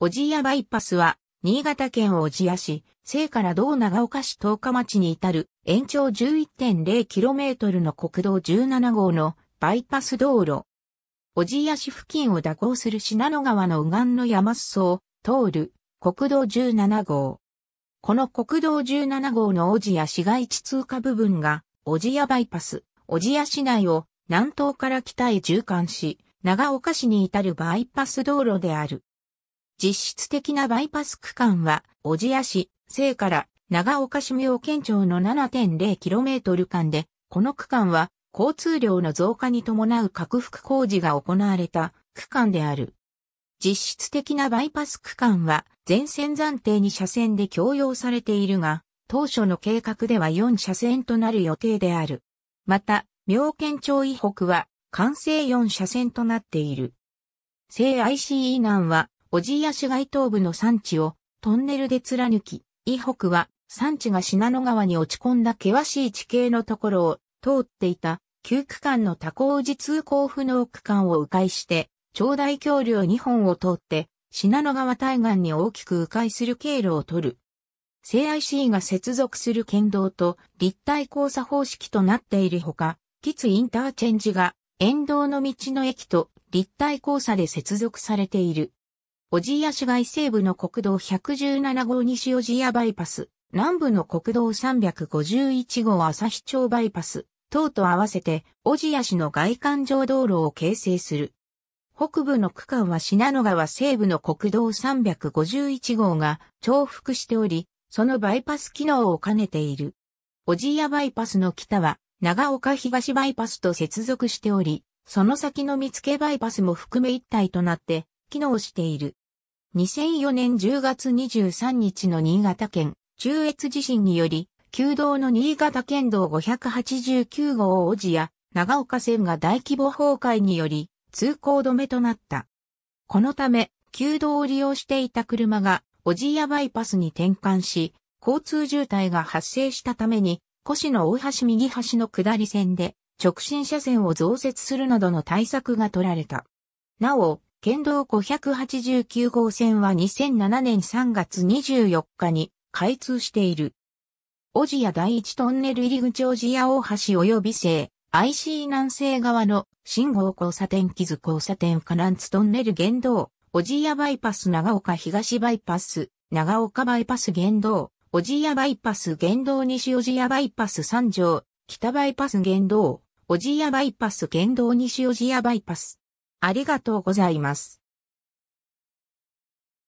小千谷バイパスは、新潟県小千谷市、西から道長岡市東日町に至る延長 11.0km の国道17号のバイパス道路。小千谷市付近を蛇行する信濃川の右岸の山裾を通る国道17号。この国道17号の小千谷市街地通過部分が、小千谷バイパス、小千谷市内を南東から北へ縦貫し、長岡市に至るバイパス道路である。実質的なバイパス区間は、小千谷市、西から長岡市妙見町の 7.0km 間で、この区間は交通量の増加に伴う拡幅工事が行われた区間である。実質的なバイパス区間は全線暫定に車線で共用されているが、当初の計画では4車線となる予定である。また、妙見町以北は完成4車線となっている。西 IC e 南は小千谷市街東部の山地をトンネルで貫き、伊北は山地が信濃川に落ち込んだ険しい地形のところを通っていた旧区間の多工時通行不能区間を迂回して、長大橋梁2本を通って、信濃川対岸に大きく迂回する経路を取る。CIC が接続する県道と立体交差方式となっているほか、キツインターチェンジが沿道の道の駅と立体交差で接続されている。小千谷市街西部の国道117号西小千谷バイパス、南部の国道351号日町バイパス、等と合わせて小千谷市の外環状道路を形成する。北部の区間は信濃川西部の国道351号が重複しており、そのバイパス機能を兼ねている。小千谷バイパスの北は長岡東バイパスと接続しており、その先の見つけバイパスも含め一体となって機能している。2004年10月23日の新潟県中越地震により、旧道の新潟県道589号王子や長岡線が大規模崩壊により通行止めとなった。このため、旧道を利用していた車がおじやバイパスに転換し、交通渋滞が発生したために、越の大橋右端の下り線で直進車線を増設するなどの対策が取られた。なお、県道589号線は2007年3月24日に開通している。小千谷第一トンネル入口小千谷大橋及び西、IC 南西側の信号交差点木津交差点カランツトンネル原道、小千谷バイパス長岡東バイパス、長岡バイパス原道、小千谷バイパス原道西小千谷バイパス三条、北バイパス原道、小千谷バイパス原道西小千谷バイパス。ありがとうございます。